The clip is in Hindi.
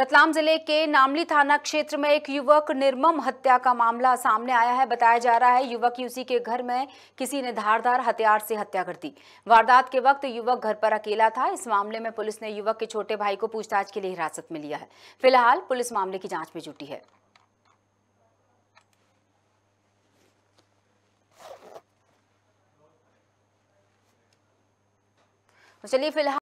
रतलाम जिले के नामली थाना क्षेत्र में एक युवक निर्मम हत्या का मामला सामने आया है बताया जा रहा है युवक की उसी के घर में किसी ने धारदार हथियार से हत्या कर दी वारदात के वक्त युवक घर पर अकेला था इस मामले में पुलिस ने युवक के छोटे भाई को पूछताछ के लिए हिरासत में लिया है फिलहाल पुलिस मामले की जाँच में जुटी है तो चलिए फिलहाल